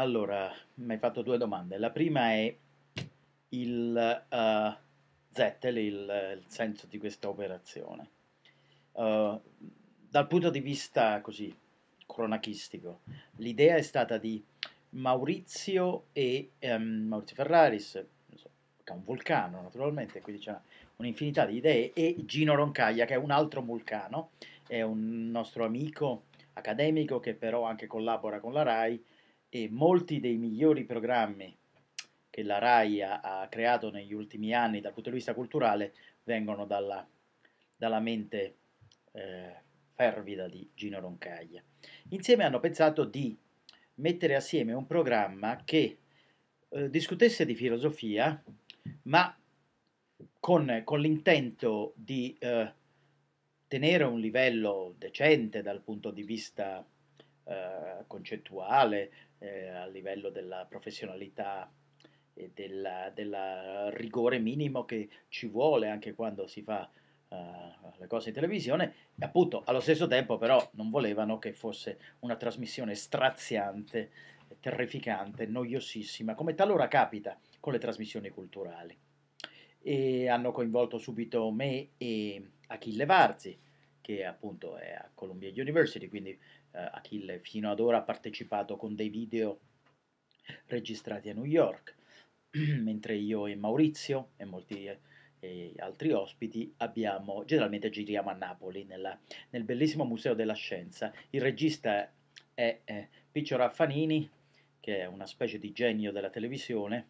Allora, mi hai fatto due domande. La prima è il uh, Zettel, il, il, senso di questa operazione. Uh, dal punto di vista così cronachistico, l'idea è stata di Maurizio e um, Maurizio Ferraris, che è un vulcano naturalmente, quindi c'è un'infinità di idee, e Gino Roncaglia, che è un altro vulcano, è un nostro amico accademico che però anche collabora con la RAI e molti dei migliori programmi che la RAI ha, creato negli ultimi anni dal punto di vista culturale vengono dalla, dalla mente eh, fervida di Gino Roncaglia. Insieme hanno pensato di mettere assieme un programma che eh, discutesse di filosofia, ma con, con l'intento di eh, tenere un livello decente dal punto di vista eh, concettuale, eh, a livello della professionalità e del rigore minimo che ci vuole anche quando si fa uh, le cose in televisione e appunto allo stesso tempo però non volevano che fosse una trasmissione straziante, terrificante, noiosissima, come talora capita con le trasmissioni culturali. E hanno coinvolto subito me e Achille Varzi, che appunto è a Columbia University, quindi eh, Achille fino ad ora ha partecipato con dei video registrati a New York, mentre io e Maurizio e molti eh, e altri ospiti abbiamo, generalmente giriamo a Napoli, nella, nel bellissimo Museo della Scienza. Il regista è, è Piccio Raffanini, che è una specie di genio della televisione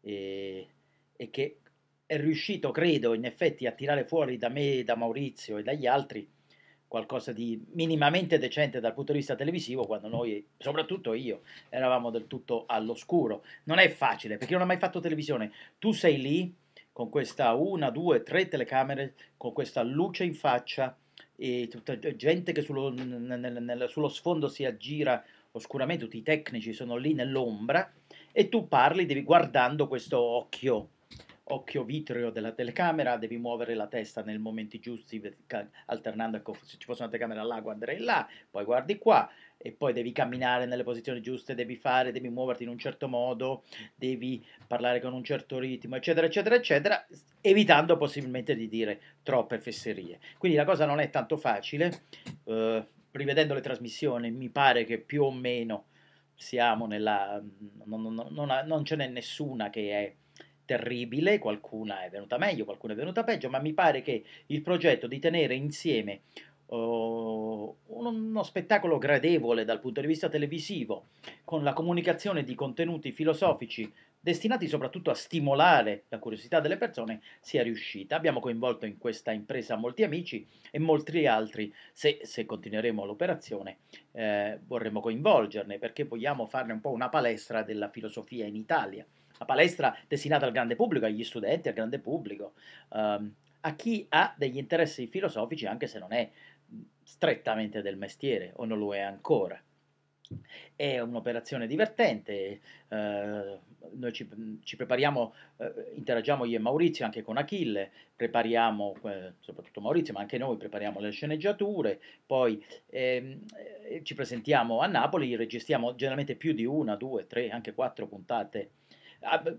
e, e che è riuscito, credo, in effetti a tirare fuori da me, da Maurizio e dagli altri qualcosa di minimamente decente dal punto di vista televisivo quando mm. noi, soprattutto io, eravamo del tutto all'oscuro. Non è facile perché non ho mai fatto televisione. Tu sei lì con questa una, due, tre telecamere, con questa luce in faccia e tutta gente che sullo, nel, nel, sullo sfondo si aggira oscuramente, tutti i tecnici sono lì nell'ombra e tu parli devi, guardando questo occhio occhio vitreo della telecamera, devi muovere la testa nei momenti giusti, alternando, se ci fosse una telecamera là guarderei là, poi guardi qua, e poi devi camminare nelle posizioni giuste, devi fare, devi muoverti in un certo modo, devi parlare con un certo ritmo, eccetera, eccetera, eccetera, evitando possibilmente di dire troppe fesserie. Quindi la cosa non è tanto facile, eh, rivedendo le trasmissioni mi pare che più o meno siamo nella... non, non, non, non ce n'è nessuna che è terribile, qualcuna è venuta meglio, qualcuna è venuta peggio, ma mi pare che il progetto di tenere insieme uh, uno spettacolo gradevole dal punto di vista televisivo, con la comunicazione di contenuti filosofici destinati soprattutto a stimolare la curiosità delle persone, sia riuscita. Abbiamo coinvolto in questa impresa molti amici e molti altri, se, se continueremo l'operazione, eh, vorremmo coinvolgerne perché vogliamo farne un po' una palestra della filosofia in Italia la palestra destinata al grande pubblico, agli studenti, al grande pubblico, ehm, a chi ha degli interessi filosofici anche se non è strettamente del mestiere o non lo è ancora. È un'operazione divertente, eh, noi ci, ci prepariamo, eh, interagiamo io e Maurizio anche con Achille, prepariamo, eh, soprattutto Maurizio, ma anche noi prepariamo le sceneggiature, poi ehm, eh, ci presentiamo a Napoli, registriamo generalmente più di una, due, tre, anche quattro puntate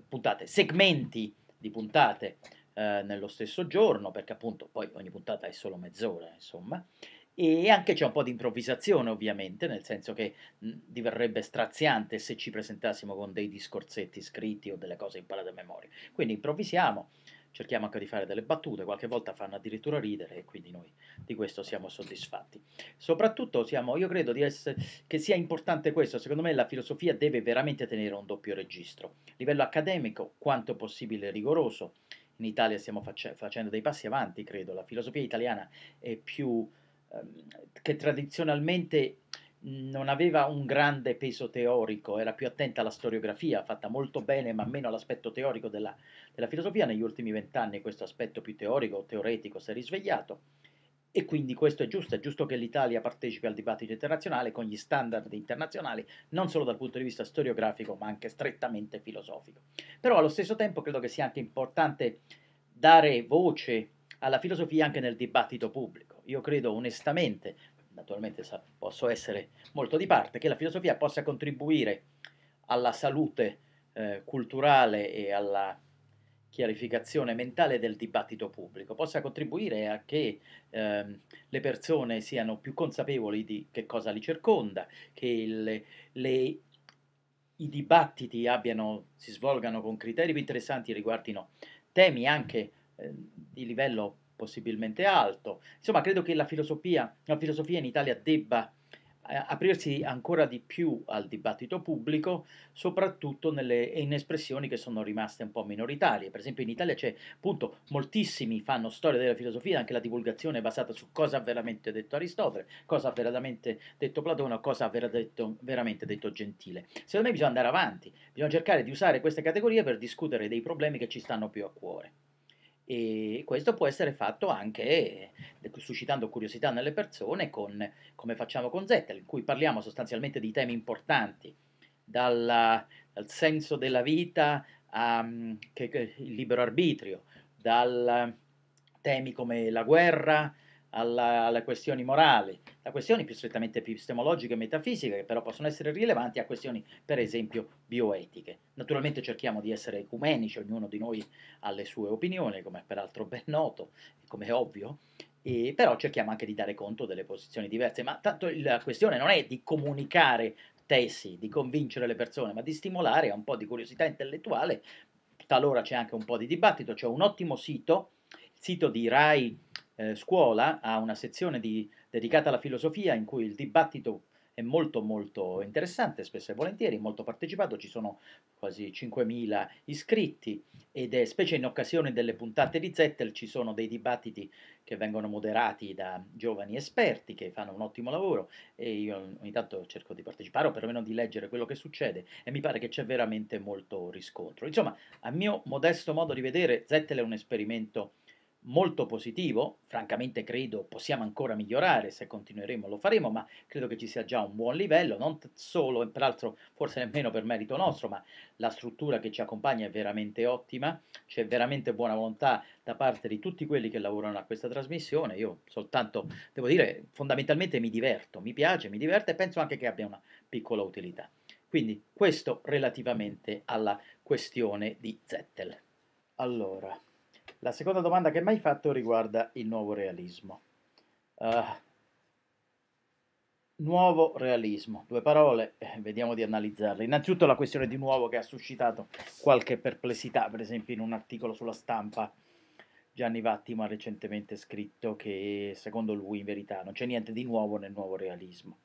puntate, segmenti di puntate eh, nello stesso giorno, perché appunto poi ogni puntata è solo mezz'ora, insomma, e anche c'è un po' di improvvisazione ovviamente, nel senso che mh, diverrebbe straziante se ci presentassimo con dei discorsetti scritti o delle cose imparate a memoria. Quindi improvvisiamo, cerchiamo anche di fare delle battute, qualche volta fanno addirittura ridere e quindi noi di questo siamo soddisfatti. Soprattutto siamo, io credo essere, che sia importante questo, secondo me la filosofia deve veramente tenere un doppio registro, a livello accademico quanto possibile rigoroso, in Italia stiamo face facendo dei passi avanti, credo, la filosofia italiana è più ehm, che tradizionalmente non aveva un grande peso teorico, era più attenta alla storiografia, fatta molto bene, ma meno all'aspetto teorico della della filosofia, negli ultimi vent'anni questo aspetto più teorico o teoretico si è risvegliato e quindi questo è giusto, è giusto che l'Italia partecipi al dibattito internazionale con gli standard internazionali, non solo dal punto di vista storiografico ma anche strettamente filosofico. Però allo stesso tempo credo che sia anche importante dare voce alla filosofia anche nel dibattito pubblico. Io credo onestamente, naturalmente posso essere molto di parte, che la filosofia possa contribuire alla salute eh, culturale e alla chiarificazione mentale del dibattito pubblico possa contribuire a che ehm, le persone siano più consapevoli di che cosa li circonda, che il, le, i dibattiti abbiano, si svolgano con criteri più interessanti riguardino temi anche eh, di livello possibilmente alto. Insomma, credo che la filosofia, la filosofia in Italia debba aprirsi ancora di più al dibattito pubblico, soprattutto nelle, in espressioni che sono rimaste un po' minoritarie. Per esempio in Italia c'è, appunto, moltissimi fanno storia della filosofia, anche la divulgazione è basata su cosa ha veramente detto Aristotele, cosa ha veramente detto Platone, cosa ha vera detto, veramente detto Gentile. Secondo me bisogna andare avanti, bisogna cercare di usare queste categorie per discutere dei problemi che ci stanno più a cuore. E questo può essere fatto anche eh, suscitando curiosità nelle persone, con, come facciamo con Zettel, in cui parliamo sostanzialmente di temi importanti, dalla, dal senso della vita mm, il libero arbitrio, da temi come la guerra, alla, alle questioni morali, a questioni più strettamente epistemologiche e metafisiche, che però possono essere rilevanti a questioni, per esempio, bioetiche. Naturalmente cerchiamo di essere ecumenici, ognuno di noi ha le sue opinioni, come è peraltro ben noto, come è ovvio, e però cerchiamo anche di dare conto delle posizioni diverse, ma tanto la questione non è di comunicare tesi, di convincere le persone, ma di stimolare un po' di curiosità intellettuale, talora c'è anche un po' di dibattito, c'è un ottimo sito, il sito di RAI eh, scuola ha una sezione di, dedicata alla filosofia in cui il dibattito è molto molto interessante, spesso e volentieri, molto partecipato, ci sono quasi 5.000 iscritti ed è specie in occasione delle puntate di Zettel ci sono dei dibattiti che vengono moderati da giovani esperti che fanno un ottimo lavoro e io ogni tanto cerco di partecipare o perlomeno di leggere quello che succede e mi pare che c'è veramente molto riscontro. Insomma, a mio modesto modo di vedere Zettel è un esperimento molto positivo, francamente credo possiamo ancora migliorare, se continueremo lo faremo, ma credo che ci sia già un buon livello, non solo, e peraltro forse nemmeno per merito nostro, ma la struttura che ci accompagna è veramente ottima, c'è veramente buona volontà da parte di tutti quelli che lavorano a questa trasmissione, io soltanto, devo dire, fondamentalmente mi diverto, mi piace, mi diverte e penso anche che abbia una piccola utilità. Quindi questo relativamente alla questione di Zettel. Allora, la seconda domanda che mi hai fatto riguarda il nuovo realismo. Uh, nuovo realismo, due parole, eh, vediamo di analizzarle. Innanzitutto la questione di nuovo che ha suscitato qualche perplessità, per esempio in un articolo sulla stampa Gianni Vattimo ha recentemente scritto che secondo lui in verità non c'è niente di nuovo nel nuovo realismo.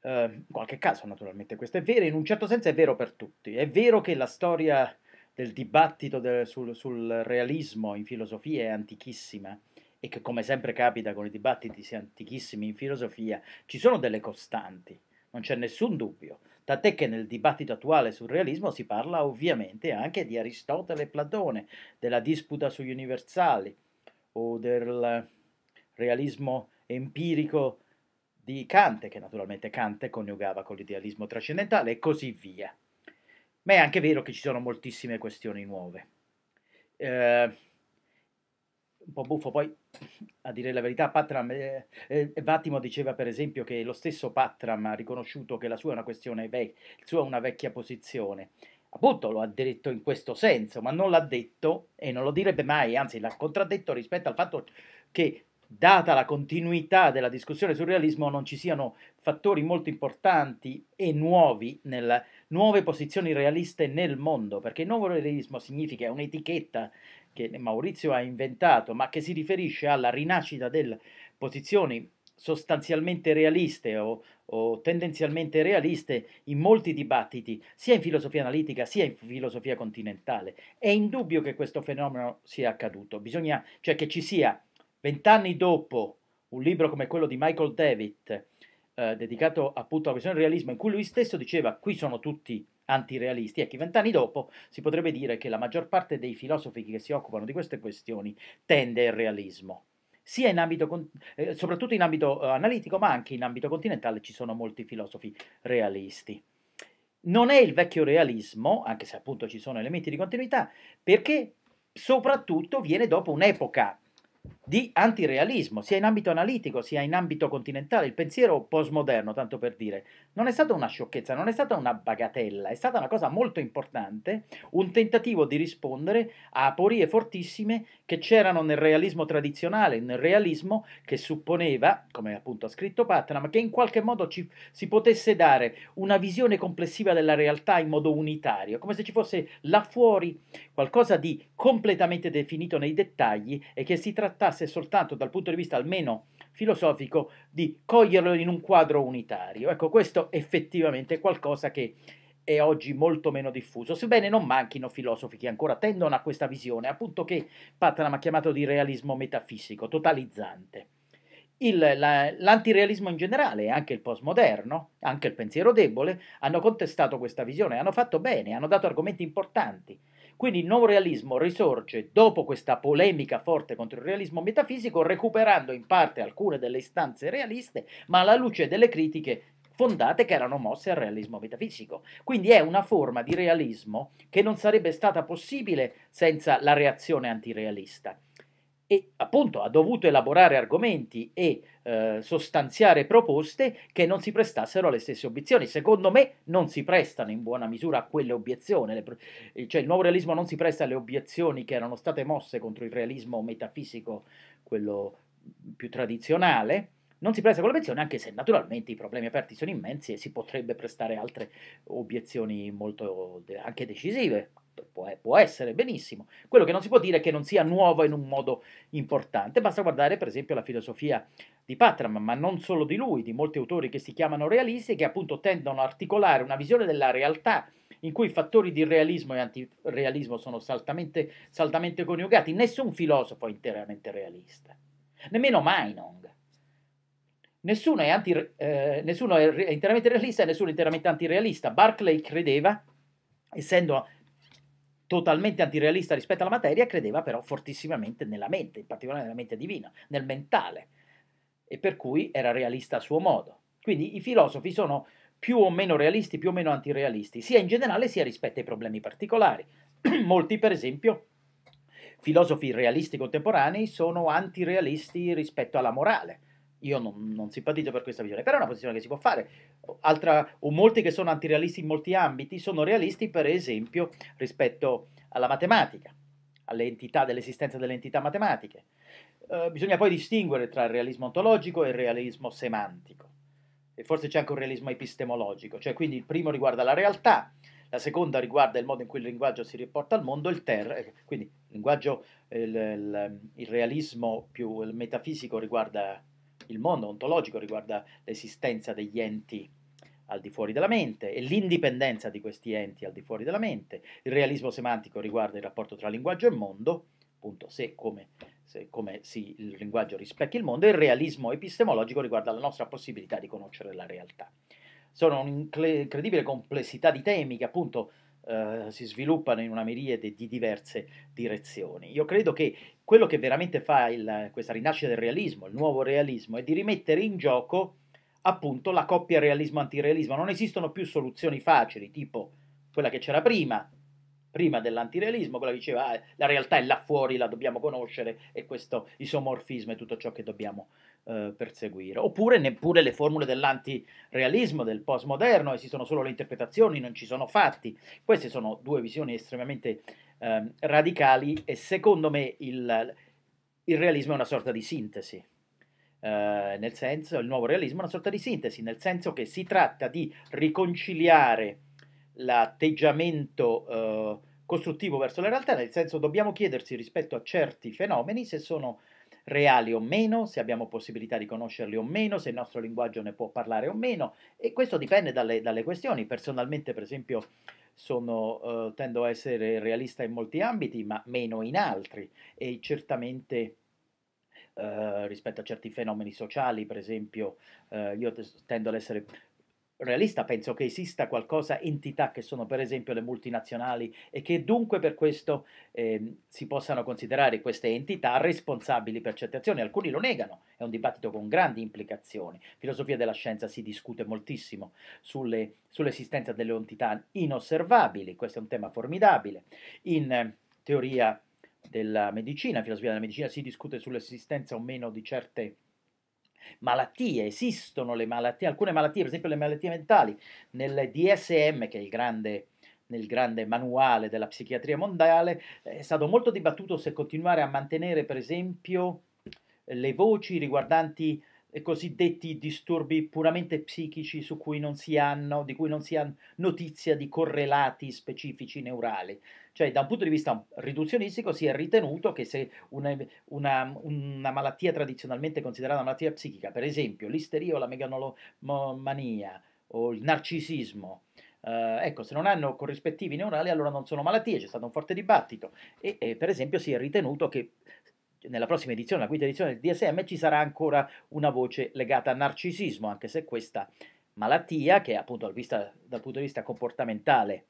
Uh, in qualche caso naturalmente questo è vero, in un certo senso è vero per tutti. È vero che la storia del dibattito del, sul, sul, realismo in filosofia è antichissima e che come sempre capita con i dibattiti antichissimi in filosofia ci sono delle costanti, non c'è nessun dubbio, tant'è che nel dibattito attuale sul realismo si parla ovviamente anche di Aristotele e Platone, della disputa sugli universali o del realismo empirico di Kant, che naturalmente Kant coniugava con l'idealismo trascendentale e così via ma è anche vero che ci sono moltissime questioni nuove. Eh, un po' buffo, poi a dire la verità, Patram, eh, eh, Vattimo diceva per esempio che lo stesso Patram ha riconosciuto che la sua è una questione vecchia, la sua è una vecchia posizione. Appunto lo ha detto in questo senso, ma non l'ha detto e non lo direbbe mai, anzi l'ha contraddetto rispetto al fatto che data la continuità della discussione sul realismo non ci siano fattori molto importanti e nuovi nel, nuove posizioni realiste nel mondo, perché il nuovo realismo significa un'etichetta che Maurizio ha inventato, ma che si riferisce alla rinascita delle posizioni sostanzialmente realiste o, o, tendenzialmente realiste in molti dibattiti, sia in filosofia analitica sia in filosofia continentale. È indubbio che questo fenomeno sia accaduto, Bisogna, cioè che ci sia vent'anni dopo un libro come quello di Michael David, eh, dedicato appunto alla questione del realismo, in cui lui stesso diceva qui sono tutti antirealisti. che vent'anni dopo si potrebbe dire che la maggior parte dei filosofi che si occupano di queste questioni tende al realismo. In ambito, eh, soprattutto in ambito eh, analitico, ma anche in ambito continentale ci sono molti filosofi realisti. Non è il vecchio realismo, anche se appunto ci sono elementi di continuità, perché soprattutto viene dopo un'epoca di antirealismo, sia in ambito analitico sia in ambito continentale, il pensiero postmoderno, tanto per dire, non è stata una sciocchezza, non è stata una bagatella, è stata una cosa molto importante, un tentativo di rispondere a aporie fortissime che c'erano nel realismo tradizionale, nel realismo che supponeva, come appunto ha scritto Patram, che in qualche modo ci, si potesse dare una visione complessiva della realtà in modo unitario, come se ci fosse là fuori qualcosa di completamente definito nei dettagli e che si trattasse cercasse soltanto dal punto di vista almeno filosofico di coglierlo in un quadro unitario. Ecco, questo effettivamente è qualcosa che è oggi molto meno diffuso, sebbene non manchino filosofi che ancora tendono a questa visione, appunto che Patram ha chiamato di realismo metafisico, totalizzante. Il, la, l'antirealismo in generale, anche il postmoderno, anche il pensiero debole, hanno contestato questa visione, hanno fatto bene, hanno dato argomenti importanti, quindi il nuovo realismo risorge dopo questa polemica forte contro il realismo metafisico, recuperando in parte alcune delle istanze realiste, ma alla luce delle critiche fondate che erano mosse al realismo metafisico. Quindi è una forma di realismo che non sarebbe stata possibile senza la reazione antirealista. E appunto ha dovuto elaborare argomenti e eh, sostanziare proposte che non si prestassero alle stesse obiezioni. Secondo me non si prestano in buona misura a quelle obiezioni, Le, cioè il nuovo realismo non si presta alle obiezioni che erano state mosse contro il realismo metafisico, quello più tradizionale, non si presta con l'obiezione, anche se naturalmente i problemi aperti sono immensi e si potrebbe prestare altre obiezioni molto anche decisive, può, può essere benissimo. Quello che non si può dire è che non sia nuovo in un modo importante. Basta guardare, per esempio, la filosofia di Patram, ma non solo di lui, di molti autori che si chiamano realisti, che appunto tendono a articolare una visione della realtà in cui i fattori di realismo e antirealismo sono saldamente, saldamente coniugati. Nessun filosofo è interamente realista, nemmeno Meinong. Nessuno è, anti, eh, nessuno è interamente realista e nessuno è interamente antirealista. Barclay credeva, essendo totalmente antirealista rispetto alla materia, credeva però fortissimamente nella mente, in particolare nella mente divina, nel mentale, e per cui era realista a suo modo. Quindi i filosofi sono più o meno realisti, più o meno antirealisti, sia in generale sia rispetto ai problemi particolari. Molti, per esempio, filosofi realisti contemporanei sono antirealisti rispetto alla morale io non, non, simpatizzo per questa visione, però è una posizione che si può fare. Altra, o molti che sono antirealisti in molti ambiti sono realisti, per esempio, rispetto alla matematica, all'entità dell'esistenza delle entità matematiche. Eh, bisogna poi distinguere tra il realismo ontologico e il realismo semantico. E forse c'è anche un realismo epistemologico, cioè quindi il primo riguarda la realtà, la seconda riguarda il modo in cui il linguaggio si riporta al mondo, il ter- eh, quindi il, linguaggio, il, il, il realismo più il metafisico riguarda il mondo ontologico riguarda l'esistenza degli enti al di fuori della mente e l'indipendenza di questi enti al di fuori della mente. Il realismo semantico riguarda il rapporto tra linguaggio e mondo, appunto se come, se, come si, il linguaggio rispecchia il mondo, e il realismo epistemologico riguarda la nostra possibilità di conoscere la realtà. Sono un'incredibile complessità di temi che appunto eh, si sviluppano in una miriade di diverse direzioni. Io credo che quello che veramente fa il, questa rinascita del realismo, il nuovo realismo, è di rimettere in gioco appunto la coppia realismo-antirealismo. Non esistono più soluzioni facili, tipo quella che c'era prima, prima dell'antirealismo, quella che diceva ah, la realtà è là fuori, la dobbiamo conoscere e questo isomorfismo è tutto ciò che dobbiamo eh, perseguire. Oppure neppure le formule dell'antirealismo, del postmoderno, esistono solo le interpretazioni, non ci sono fatti. Queste sono due visioni estremamente eh, radicali e secondo me il, il, realismo è una sorta di sintesi. Eh, nel senso, il nuovo realismo è una sorta di sintesi, nel senso che si tratta di riconciliare l'atteggiamento eh, costruttivo verso la realtà, nel senso dobbiamo chiedersi rispetto a certi fenomeni se sono reali o meno, se abbiamo possibilità di conoscerli o meno, se il nostro linguaggio ne può parlare o meno, e questo dipende dalle, dalle questioni. Personalmente, per esempio, sono, eh, tendo a essere realista in molti ambiti, ma meno in altri, e certamente... Eh, rispetto a certi fenomeni sociali, per esempio, eh, io tendo ad essere realista, penso che esista qualcosa, entità che sono per esempio le multinazionali e che dunque per questo eh, si possano considerare queste entità responsabili per certe azioni, alcuni lo negano, è un dibattito con grandi implicazioni, filosofia della scienza si discute moltissimo sulle, sull'esistenza delle entità inosservabili, questo è un tema formidabile, in eh, teoria della medicina, filosofia della medicina si discute sull'esistenza o meno di certe malattie, esistono le malattie, alcune malattie, per esempio le malattie mentali, nel DSM, che è il grande nel grande manuale della psichiatria mondiale, è stato molto dibattuto se continuare a mantenere, per esempio, le voci riguardanti i cosiddetti disturbi puramente psichici cui hanno, di cui non si ha notizia di correlati specifici neurali. Cioè, da un punto di vista riduzionistico si è ritenuto che se una, una, una malattia tradizionalmente considerata una malattia psichica, per esempio l'isteria o la meganomania o il narcisismo, Uh, ecco, se non hanno corrispettivi neurali allora non sono malattie, c'è stato un forte dibattito e, e, per esempio si è ritenuto che nella prossima edizione, la quinta edizione del DSM, ci sarà ancora una voce legata al narcisismo, anche se questa malattia, che appunto vista, dal punto di vista comportamentale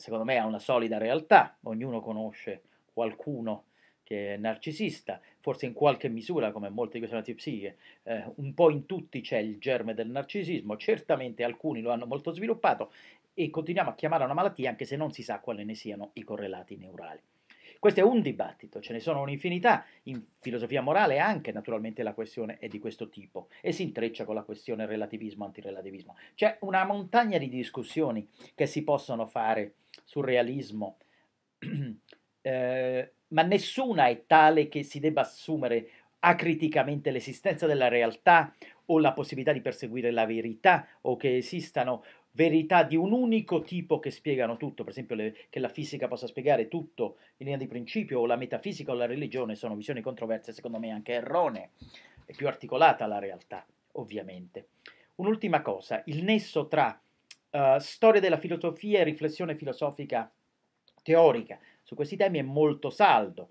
secondo me ha una solida realtà, ognuno conosce qualcuno che è narcisista, forse in qualche misura, come molte di queste malattie psiche, eh, un po' in tutti c'è il germe del narcisismo, certamente alcuni lo hanno molto sviluppato e continuiamo a chiamare una malattia anche se non si sa quali ne siano i correlati neurali. Questo è un dibattito, ce ne sono un'infinità, in filosofia morale anche naturalmente la questione è di questo tipo e si intreccia con la questione relativismo-antirelativismo. C'è una montagna di discussioni che si possono fare sul realismo, eh, ma nessuna è tale che si debba assumere acriticamente l'esistenza della realtà o la possibilità di perseguire la verità o che esistano verità di un unico tipo che spiegano tutto, per esempio le, che la fisica possa spiegare tutto in linea di principio, o la metafisica o la religione sono visioni controverse, secondo me anche erronee, è più articolata la realtà, ovviamente. Un'ultima cosa, il nesso tra uh, storia della filosofia e riflessione filosofica teorica su questi temi è molto saldo.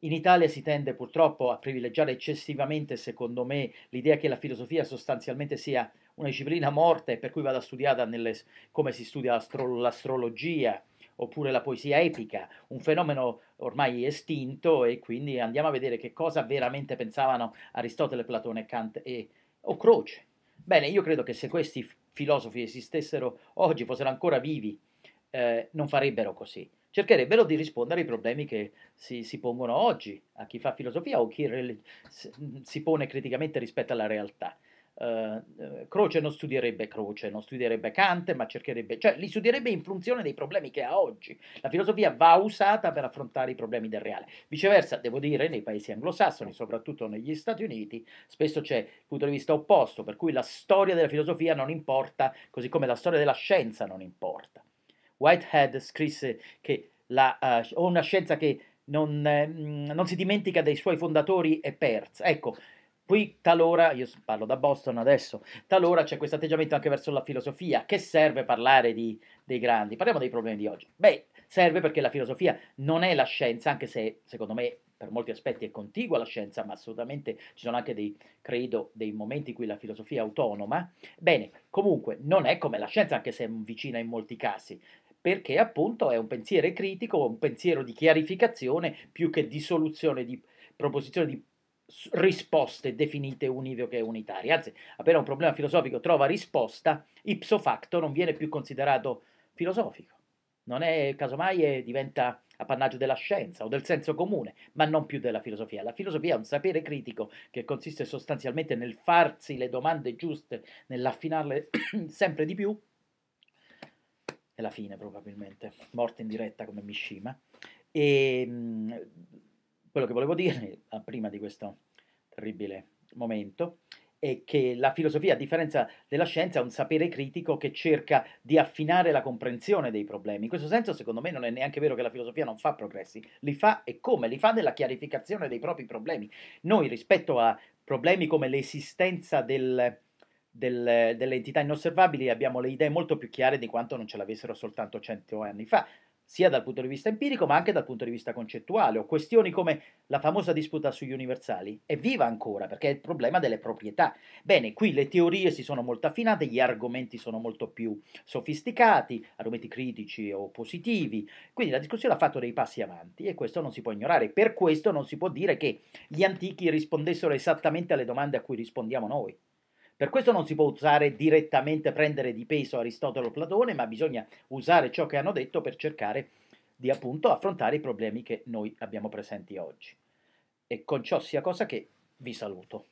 In Italia si tende purtroppo a privilegiare eccessivamente, secondo me, l'idea che la filosofia sostanzialmente sia una disciplina morta e per cui vada studiata nelle, come si studia l'astro, l'astrologia oppure la poesia epica, un fenomeno ormai estinto e quindi andiamo a vedere che cosa veramente pensavano Aristotele, Platone, Kant e o Croce. Bene, io credo che se questi filosofi esistessero oggi, fossero ancora vivi, eh, non farebbero così. Cercherebbero di rispondere ai problemi che si, si pongono oggi a chi fa filosofia o chi si pone criticamente rispetto alla realtà. Eh, eh, Croce non studierebbe Croce, non studierebbe Kant, ma cercherebbe, cioè li studierebbe in funzione dei problemi che ha oggi. La filosofia va usata per affrontare i problemi del reale. Viceversa, devo dire, nei paesi anglosassoni, soprattutto negli Stati Uniti, spesso c'è il punto di vista opposto, per cui la storia della filosofia non importa, così come la storia della scienza non importa. Whitehead scrisse che la, uh, una scienza che non, eh, mm, non si dimentica dei suoi fondatori è persa. Ecco, Qui talora, io parlo da Boston adesso, talora c'è questo atteggiamento anche verso la filosofia, che serve parlare di, dei grandi, parliamo dei problemi di oggi. Beh, serve perché la filosofia non è la scienza, anche se secondo me per molti aspetti è contigua alla scienza, ma assolutamente ci sono anche dei, credo, dei momenti in cui la filosofia è autonoma. Bene, comunque non è come la scienza, anche se è vicina in molti casi, perché appunto è un pensiero critico, un pensiero di chiarificazione più che di soluzione, di proposizione di risposte definite univoche e unitarie. Anzi, appena un problema filosofico trova risposta, ipso facto non viene più considerato filosofico. Non è, casomai, è, diventa appannaggio della scienza o del senso comune, ma non più della filosofia. La filosofia è un sapere critico che consiste sostanzialmente nel farsi le domande giuste, nell'affinarle sempre di più, e la fine probabilmente, morte in diretta come Mishima, e ehm, quello che volevo dire, prima di questo terribile momento, è che la filosofia, a differenza della scienza, è un sapere critico che cerca di affinare la comprensione dei problemi. In questo senso, secondo me, non è neanche vero che la filosofia non fa progressi, li fa e come? Li fa nella chiarificazione dei propri problemi. Noi, rispetto a problemi come l'esistenza del, del, delle entità inosservabili, abbiamo le idee molto più chiare di quanto non ce l'avessero soltanto cento anni fa sia dal punto di vista empirico ma anche dal punto di vista concettuale, o questioni come la famosa disputa sugli universali, è viva ancora perché è il problema delle proprietà. Bene, qui le teorie si sono molto affinate, gli argomenti sono molto più sofisticati, argomenti critici o positivi, quindi la discussione ha fatto dei passi avanti e questo non si può ignorare, per questo non si può dire che gli antichi rispondessero esattamente alle domande a cui rispondiamo noi. Per questo non si può usare direttamente, prendere di peso Aristotele o Platone, ma bisogna usare ciò che hanno detto per cercare di appunto affrontare i problemi che noi abbiamo presenti oggi. E con ciò sia cosa che vi saluto.